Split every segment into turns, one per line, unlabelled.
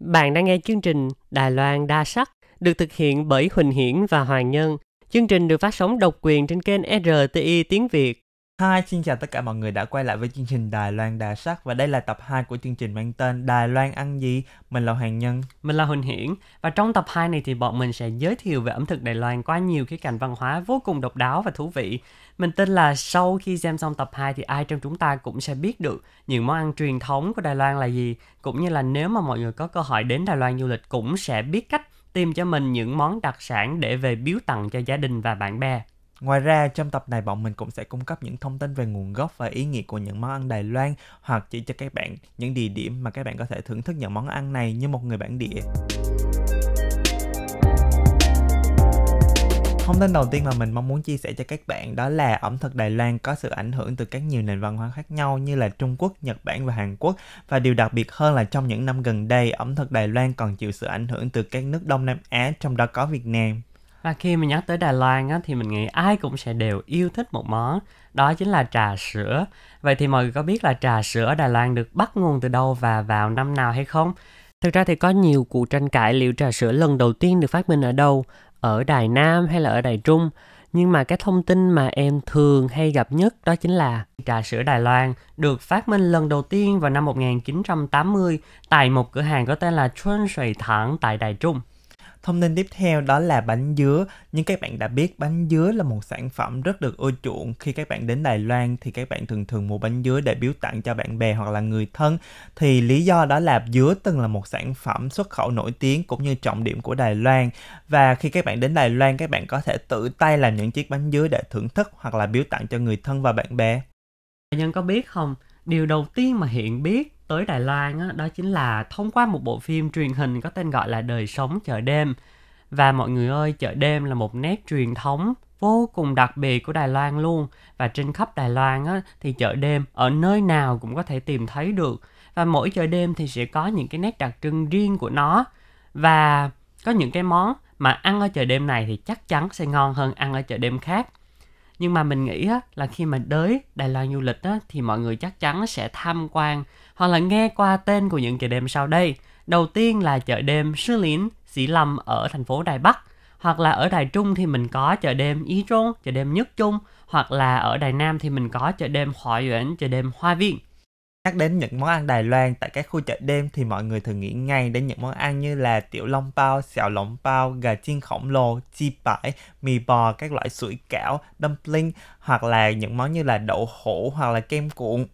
Bạn đang nghe chương trình Đài Loan Đa Sắc được thực hiện bởi Huỳnh Hiển và
Hoàng Nhân. Chương trình được phát sóng độc quyền trên kênh RTI Tiếng Việt. Hi, xin chào tất cả mọi người đã quay lại với chương trình Đài Loan Đà Sắc và đây là tập 2 của chương trình mang tên Đài Loan ăn gì? Mình là Hoàng Nhân, mình là Huỳnh Hiển và trong tập 2 này thì bọn mình sẽ giới thiệu về ẩm thực Đài
Loan qua nhiều khía cạnh văn hóa vô cùng độc đáo và thú vị. Mình tin là sau khi xem xong tập 2 thì ai trong chúng ta cũng sẽ biết được những món ăn truyền thống của Đài Loan là gì, cũng như là nếu mà mọi người có cơ hội đến Đài Loan du lịch cũng sẽ biết cách tìm cho mình những món đặc sản để về
biếu tặng cho gia đình và bạn bè. Ngoài ra, trong tập này bọn mình cũng sẽ cung cấp những thông tin về nguồn gốc và ý nghĩa của những món ăn Đài Loan hoặc chỉ cho các bạn những địa điểm mà các bạn có thể thưởng thức những món ăn này như một người bản địa. Thông tin đầu tiên mà mình mong muốn chia sẻ cho các bạn đó là ẩm thực Đài Loan có sự ảnh hưởng từ các nhiều nền văn hóa khác nhau như là Trung Quốc, Nhật Bản và Hàn Quốc và điều đặc biệt hơn là trong những năm gần đây ẩm thực Đài Loan còn chịu sự ảnh hưởng từ các nước Đông Nam Á trong đó có Việt Nam. Và khi mình nhắc tới Đài Loan á, thì mình nghĩ ai cũng sẽ đều yêu thích một món, đó chính là trà
sữa. Vậy thì mọi người có biết là trà sữa ở Đài Loan được bắt nguồn từ đâu và vào năm nào hay không? Thực ra thì có nhiều cuộc tranh cãi liệu trà sữa lần đầu tiên được phát minh ở đâu, ở Đài Nam hay là ở Đài Trung. Nhưng mà cái thông tin mà em thường hay gặp nhất đó chính là trà sữa Đài Loan được phát minh lần đầu tiên vào năm 1980 tại một cửa
hàng có tên là Chuan Shui Thẳng tại Đài Trung. Thông tin tiếp theo đó là bánh dứa. Nhưng các bạn đã biết bánh dứa là một sản phẩm rất được ưa chuộng. Khi các bạn đến Đài Loan thì các bạn thường thường mua bánh dứa để biếu tặng cho bạn bè hoặc là người thân. Thì lý do đó là dứa từng là một sản phẩm xuất khẩu nổi tiếng cũng như trọng điểm của Đài Loan. Và khi các bạn đến Đài Loan các bạn có thể tự tay làm những chiếc bánh dứa để thưởng thức hoặc là biếu tặng cho người thân và bạn bè. Nhân có biết không, điều đầu tiên mà Hiện biết tới Đài Loan đó, đó chính là thông
qua một bộ phim truyền hình có tên gọi là Đời sống chợ đêm. Và mọi người ơi, chợ đêm là một nét truyền thống vô cùng đặc biệt của Đài Loan luôn và trên khắp Đài Loan á, thì chợ đêm ở nơi nào cũng có thể tìm thấy được và mỗi chợ đêm thì sẽ có những cái nét đặc trưng riêng của nó và có những cái món mà ăn ở chợ đêm này thì chắc chắn sẽ ngon hơn ăn ở chợ đêm khác nhưng mà mình nghĩ á, là khi mà tới Đài Loan du lịch á, thì mọi người chắc chắn sẽ tham quan hoặc là nghe qua tên của những chợ đêm sau đây. Đầu tiên là chợ đêm Sư Lín, Sĩ Lâm ở thành phố Đài Bắc. Hoặc là ở Đài Trung thì mình có chợ đêm y Trung, chợ đêm Nhất Trung. Hoặc là ở Đài Nam thì mình có chợ đêm
Hỏa Duyễn, chợ đêm Hoa Viên. Nhắc đến những món ăn Đài Loan tại các khu chợ đêm thì mọi người thường nghĩ ngay đến những món ăn như là tiểu long bao, xào lỏng bao, gà chiên khổng lồ, chi bãi, mì bò, các loại sủi cảo, dumpling hoặc là những món như là đậu hũ hoặc là kem cuộn.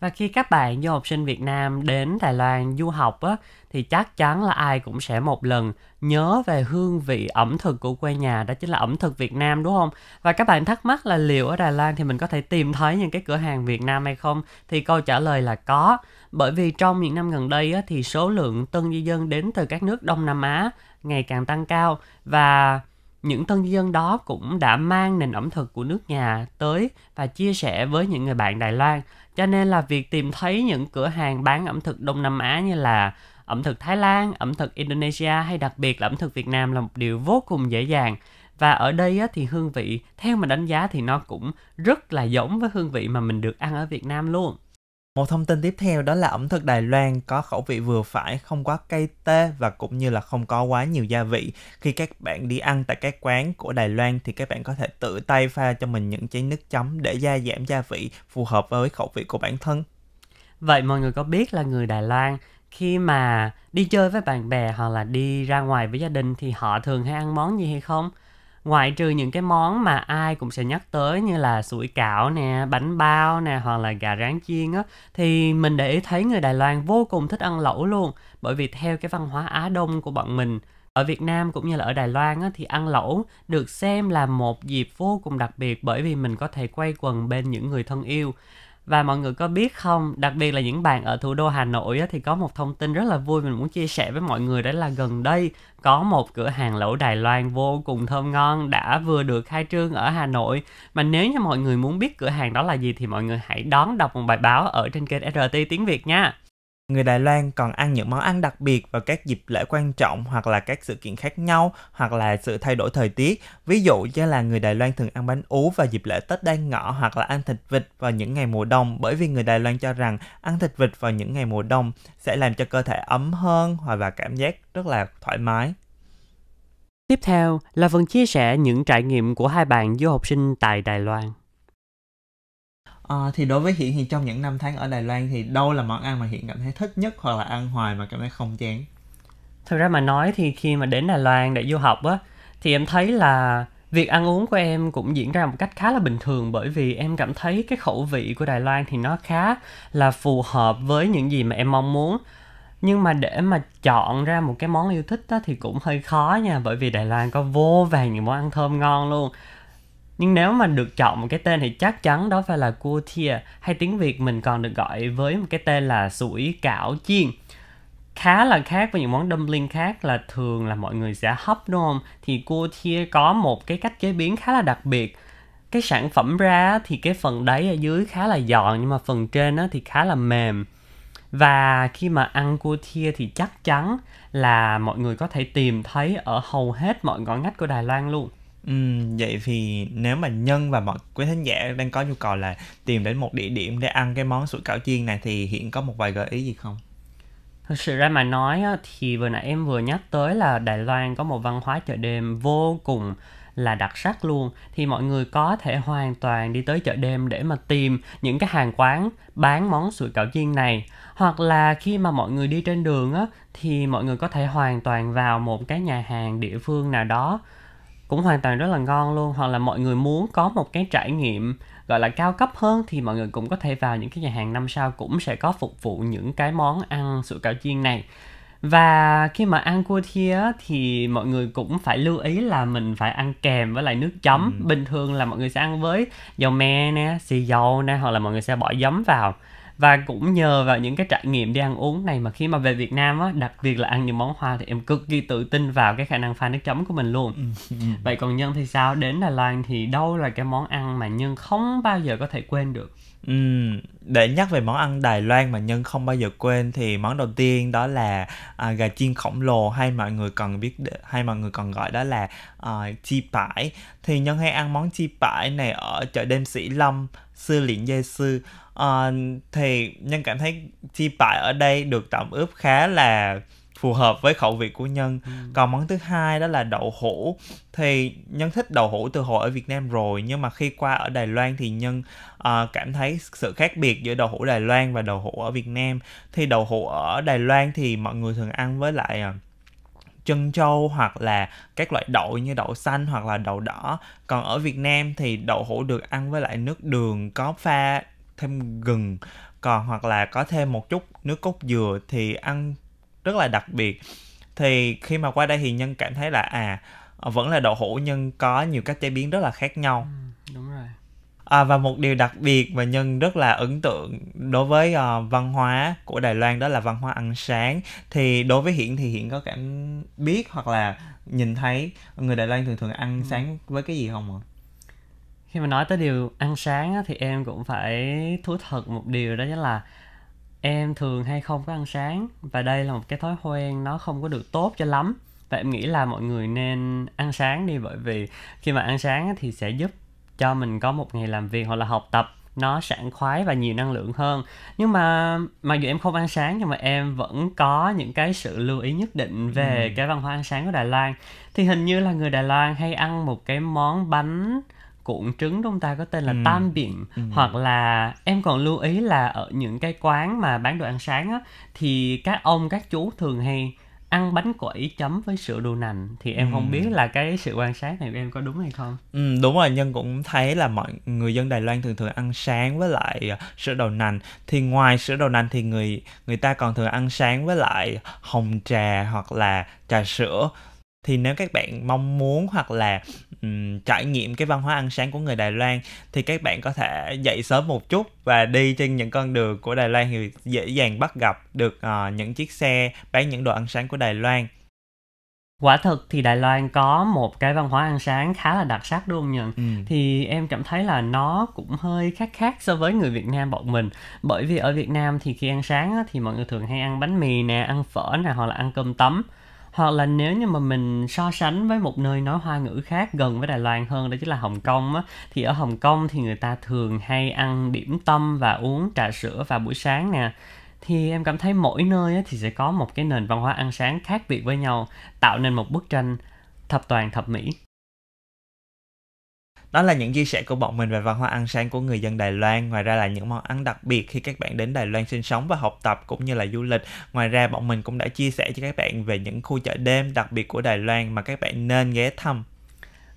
Và khi các bạn du học sinh Việt Nam đến Đài Loan du
học á, thì chắc chắn là ai cũng sẽ một lần nhớ về hương vị ẩm thực của quê nhà đó chính là ẩm thực Việt Nam đúng không? Và các bạn thắc mắc là liệu ở Đài Loan thì mình có thể tìm thấy những cái cửa hàng Việt Nam hay không? Thì câu trả lời là có. Bởi vì trong những năm gần đây á, thì số lượng tân di dân đến từ các nước Đông Nam Á ngày càng tăng cao và những tân dân đó cũng đã mang nền ẩm thực của nước nhà tới và chia sẻ với những người bạn Đài Loan. Cho nên là việc tìm thấy những cửa hàng bán ẩm thực Đông Nam Á như là ẩm thực Thái Lan, ẩm thực Indonesia hay đặc biệt là ẩm thực Việt Nam là một điều vô cùng dễ dàng. Và ở đây thì hương vị, theo mà đánh giá thì nó cũng rất là giống với hương
vị mà mình được ăn ở Việt Nam luôn. Một thông tin tiếp theo đó là ẩm thực Đài Loan có khẩu vị vừa phải, không quá cay tê và cũng như là không có quá nhiều gia vị. Khi các bạn đi ăn tại các quán của Đài Loan thì các bạn có thể tự tay pha cho mình những chén nước chấm để gia giảm gia vị phù hợp với khẩu vị của bản thân. Vậy mọi người có biết là người Đài Loan khi
mà đi chơi với bạn bè hoặc là đi ra ngoài với gia đình thì họ thường hay ăn món gì hay không? ngoại trừ những cái món mà ai cũng sẽ nhắc tới như là sủi cảo nè bánh bao nè hoặc là gà rán chiên á thì mình để ý thấy người đài loan vô cùng thích ăn lẩu luôn bởi vì theo cái văn hóa á đông của bọn mình ở Việt Nam cũng như là ở Đài Loan á, thì ăn lẩu được xem là một dịp vô cùng đặc biệt bởi vì mình có thể quay quần bên những người thân yêu. Và mọi người có biết không, đặc biệt là những bạn ở thủ đô Hà Nội á, thì có một thông tin rất là vui mình muốn chia sẻ với mọi người đó là gần đây có một cửa hàng lẩu Đài Loan vô cùng thơm ngon đã vừa được khai trương ở Hà Nội. Mà nếu như mọi người muốn biết cửa hàng đó là gì
thì mọi người hãy đón đọc một bài báo ở trên kênh RT Tiếng Việt nha. Người Đài Loan còn ăn những món ăn đặc biệt vào các dịp lễ quan trọng hoặc là các sự kiện khác nhau hoặc là sự thay đổi thời tiết. Ví dụ như là người Đài Loan thường ăn bánh ú vào dịp lễ Tết đang ngọ hoặc là ăn thịt vịt vào những ngày mùa đông bởi vì người Đài Loan cho rằng ăn thịt vịt vào những ngày mùa đông sẽ làm cho cơ thể ấm hơn và cảm giác rất là thoải mái.
Tiếp theo là phần chia sẻ những trải nghiệm của hai bạn du học sinh tại Đài Loan.
À, thì đối với hiện thì trong những năm tháng ở Đài Loan thì đâu là món ăn mà hiện cảm thấy thích nhất hoặc là ăn hoài mà cảm thấy không chán? Thực ra mà nói thì khi mà đến Đài Loan để du học á thì em
thấy là việc ăn uống của em cũng diễn ra một cách khá là bình thường bởi vì em cảm thấy cái khẩu vị của Đài Loan thì nó khá là phù hợp với những gì mà em mong muốn nhưng mà để mà chọn ra một cái món yêu thích đó thì cũng hơi khó nha bởi vì Đài Loan có vô vàng những món ăn thơm ngon luôn nhưng nếu mà được chọn một cái tên thì chắc chắn đó phải là cua thia hay tiếng việt mình còn được gọi với một cái tên là sủi cảo chiên khá là khác với những món dumpling khác là thường là mọi người sẽ hấp đúng không thì cua thia có một cái cách chế biến khá là đặc biệt cái sản phẩm ra thì cái phần đáy ở dưới khá là giòn nhưng mà phần trên á thì khá là mềm và khi mà ăn cua thia thì chắc chắn là mọi người có thể tìm thấy ở hầu hết mọi ngõ ngách của Đài
Loan luôn Ừ, vậy thì nếu mà nhân và mọi quý thính giả đang có nhu cầu là tìm đến một địa điểm để ăn cái món sủi cảo chiên này thì hiện có một vài gợi ý gì không? Thực
sự ra mà nói thì vừa nãy em vừa nhắc tới là Đài Loan có một văn hóa chợ đêm vô cùng là đặc sắc luôn thì mọi người có thể hoàn toàn đi tới chợ đêm để mà tìm những cái hàng quán bán món sủi cảo chiên này hoặc là khi mà mọi người đi trên đường á thì mọi người có thể hoàn toàn vào một cái nhà hàng địa phương nào đó cũng hoàn toàn rất là ngon luôn hoặc là mọi người muốn có một cái trải nghiệm gọi là cao cấp hơn thì mọi người cũng có thể vào những cái nhà hàng năm sao cũng sẽ có phục vụ những cái món ăn sủi cảo chiên này và khi mà ăn cua thia thì mọi người cũng phải lưu ý là mình phải ăn kèm với lại nước chấm ừ. bình thường là mọi người sẽ ăn với dầu me nè xì dầu nè hoặc là mọi người sẽ bỏ giấm vào và cũng nhờ vào những cái trải nghiệm đi ăn uống này mà khi mà về Việt Nam á đặc biệt là ăn những món hoa thì em cực kỳ tự tin vào cái khả năng pha nước chấm của mình luôn ừ.
vậy còn nhân thì sao đến Đài Loan thì đâu là cái món ăn mà nhân không bao giờ có thể quên được Ừ, để nhắc về món ăn Đài Loan mà Nhân không bao giờ quên thì món đầu tiên đó là à, gà chiên khổng lồ hay mọi người cần biết hay mọi người còn gọi đó là à, chi bãi thì Nhân hay ăn món chi bãi này ở chợ đêm Sĩ Lâm, sư Liễn Giê Sư uh, thì nhân cảm thấy chi pie ở đây được tẩm ướp khá là phù hợp với khẩu vị của nhân ừ. còn món thứ hai đó là đậu hũ thì nhân thích đậu hũ từ hồi ở việt nam rồi nhưng mà khi qua ở đài loan thì nhân uh, cảm thấy sự khác biệt giữa đậu hũ đài loan và đậu hũ ở việt nam thì đậu hũ ở đài loan thì mọi người thường ăn với lại uh, ờ, chân trâu hoặc là các loại đậu như đậu xanh hoặc là đậu đỏ còn ở việt nam thì đậu hũ được ăn với lại nước đường có pha thêm gừng còn hoặc là có thêm một chút nước cốt dừa thì ăn rất là đặc biệt thì khi mà qua đây thì nhân cảm thấy là à vẫn là đậu hũ nhưng có nhiều cách chế biến rất là khác nhau ừ, đúng rồi à, và một điều đặc biệt mà nhân rất là ấn tượng đối với uh, văn hóa của đài loan đó là văn hóa ăn sáng thì đối với hiện thì hiện có cảm biết hoặc là nhìn thấy người đài loan thường thường ăn ừ. sáng với cái gì không ạ à? khi mà nói tới điều ăn sáng á, thì em cũng
phải thú thật một điều đó chính là em thường hay không có ăn sáng và đây là một cái thói quen nó không có được tốt cho lắm và em nghĩ là mọi người nên ăn sáng đi bởi vì khi mà ăn sáng thì sẽ giúp cho mình có một ngày làm việc hoặc là học tập nó sảng khoái và nhiều năng lượng hơn nhưng mà mặc dù em không ăn sáng nhưng mà em vẫn có những cái sự lưu ý nhất định về ừ. cái văn hóa ăn sáng của Đài Loan thì hình như là người Đài Loan hay ăn một cái món bánh cuộn trứng chúng ta có tên là ừ. tam biển ừ. hoặc là em còn lưu ý là ở những cái quán mà bán đồ ăn sáng á thì các ông các chú thường hay ăn bánh quẩy chấm với sữa đu nành thì em ừ. không biết là cái sự quan sát này của em có đúng hay không
ừ, đúng rồi nhân cũng thấy là mọi người dân đài loan thường thường ăn sáng với lại à, sữa đậu nành thì ngoài sữa đậu nành thì người người ta còn thường ăn sáng với lại hồng trà hoặc là trà sữa thì nếu các bạn mong muốn hoặc là um, trải nghiệm cái văn hóa ăn sáng của người Đài Loan thì các bạn có thể dậy sớm một chút và đi trên những con đường của Đài Loan thì dễ dàng bắt gặp được uh, những chiếc xe bán những đồ ăn sáng của Đài Loan. Quả thực thì Đài Loan có một cái văn hóa
ăn sáng khá là đặc sắc đúng không nhỉ? Ừ. Thì em cảm thấy là nó cũng hơi khác khác so với người Việt Nam bọn mình. Bởi vì ở Việt Nam thì khi ăn sáng á, thì mọi người thường hay ăn bánh mì nè, ăn phở nè hoặc là ăn cơm tấm hoặc là nếu như mà mình so sánh với một nơi nói hoa ngữ khác gần với Đài Loan hơn đó chính là Hồng Kông á thì ở Hồng Kông thì người ta thường hay ăn điểm tâm và uống trà sữa vào buổi sáng nè thì em cảm thấy mỗi nơi thì sẽ có một cái nền văn hóa ăn sáng khác biệt với nhau tạo nên một bức tranh thập toàn thập mỹ
đó là những chia sẻ của bọn mình về văn hóa ăn sáng của người dân Đài Loan ngoài ra là những món ăn đặc biệt khi các bạn đến Đài Loan sinh sống và học tập cũng như là du lịch ngoài ra bọn mình cũng đã chia sẻ cho các bạn về những khu chợ đêm đặc biệt của Đài Loan mà các bạn nên ghé thăm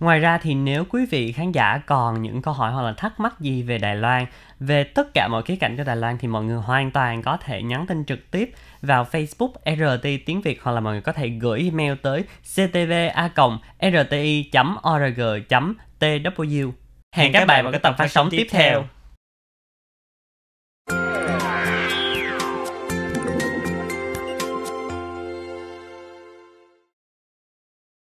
Ngoài ra thì nếu quý vị khán giả còn những câu hỏi hoặc là thắc mắc gì về Đài Loan,
về tất cả mọi khía cạnh của Đài Loan thì mọi người hoàn toàn có thể nhắn tin trực tiếp vào Facebook RT Tiếng Việt hoặc là mọi người có thể gửi email tới ctva.rti.org.tw. Hẹn các bạn vào các tập phát sóng tiếp theo.